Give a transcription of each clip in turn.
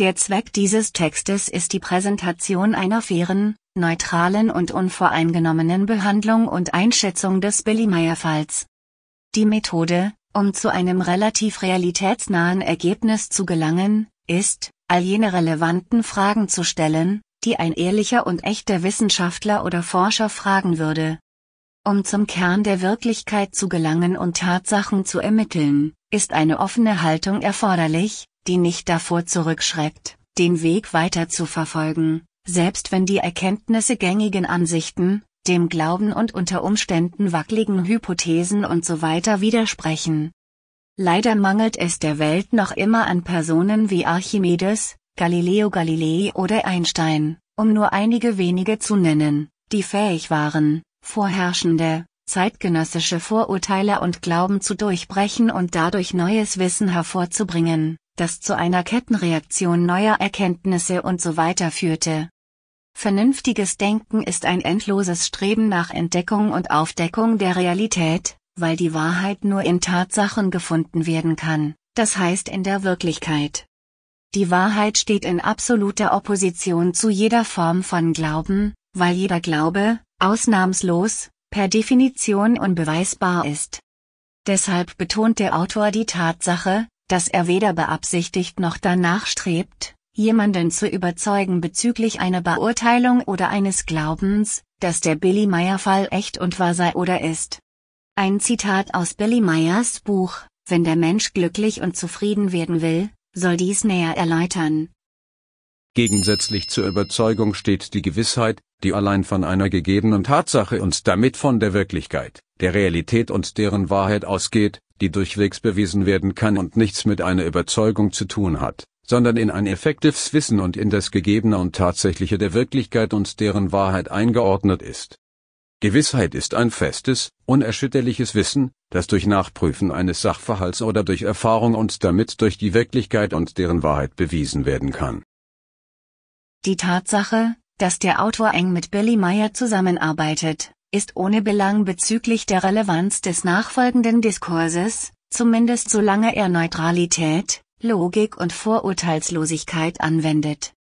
Der Zweck dieses Textes ist die Präsentation einer fairen, neutralen und unvoreingenommenen Behandlung und Einschätzung des Billy Meyer Falls. Die Methode, um zu einem relativ realitätsnahen Ergebnis zu gelangen, ist, all jene relevanten Fragen zu stellen, die ein ehrlicher und echter Wissenschaftler oder Forscher fragen würde. Um zum Kern der Wirklichkeit zu gelangen und Tatsachen zu ermitteln, ist eine offene Haltung erforderlich, die nicht davor zurückschreckt, den Weg weiter zu verfolgen, selbst wenn die Erkenntnisse gängigen Ansichten, dem Glauben und unter Umständen wackeligen Hypothesen und So weiter widersprechen. Leider mangelt es der Welt noch immer an Personen wie Archimedes, Galileo Galilei oder Einstein, um nur einige wenige zu nennen, die fähig waren, vorherrschende, zeitgenössische Vorurteile und Glauben zu durchbrechen und dadurch neues Wissen hervorzubringen, das zu einer Kettenreaktion neuer Erkenntnisse und so weiter führte. Vernünftiges Denken ist ein endloses Streben nach Entdeckung und Aufdeckung der Realität, weil die Wahrheit nur in Tatsachen gefunden werden kann, das heißt in der Wirklichkeit. Die Wahrheit steht in absoluter Opposition zu jeder Form von Glauben, weil jeder Glaube, ausnahmslos, per Definition unbeweisbar ist. Deshalb betont der Autor die Tatsache, dass er weder beabsichtigt noch danach strebt, jemanden zu überzeugen bezüglich einer Beurteilung oder eines Glaubens, dass der Billy Meyer-Fall echt und wahr sei oder ist. Ein Zitat aus Billy Meyers Buch, Wenn der Mensch glücklich und zufrieden werden will, soll dies näher erläutern. Gegensätzlich zur Überzeugung steht die Gewissheit, die allein von einer gegebenen Tatsache und damit von der Wirklichkeit, der Realität und deren Wahrheit ausgeht, die durchwegs bewiesen werden kann und nichts mit einer Überzeugung zu tun hat, sondern in ein effektives Wissen und in das Gegebene und Tatsächliche der Wirklichkeit und deren Wahrheit eingeordnet ist. Gewissheit ist ein festes, unerschütterliches Wissen, das durch Nachprüfen eines Sachverhalts oder durch Erfahrung und damit durch die Wirklichkeit und deren Wahrheit bewiesen werden kann die Tatsache, dass der Autor eng mit Billy Meyer zusammenarbeitet, ist ohne Belang bezüglich der Relevanz des nachfolgenden Diskurses, zumindest solange er Neutralität, Logik und Vorurteilslosigkeit anwendet.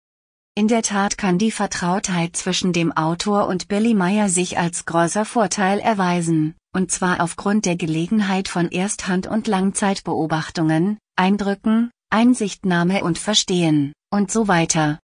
In der Tat kann die Vertrautheit zwischen dem Autor und Billy Meyer sich als großer Vorteil erweisen, und zwar aufgrund der Gelegenheit von Ersthand- und Langzeitbeobachtungen, Eindrücken, Einsichtnahme und Verstehen, und so weiter,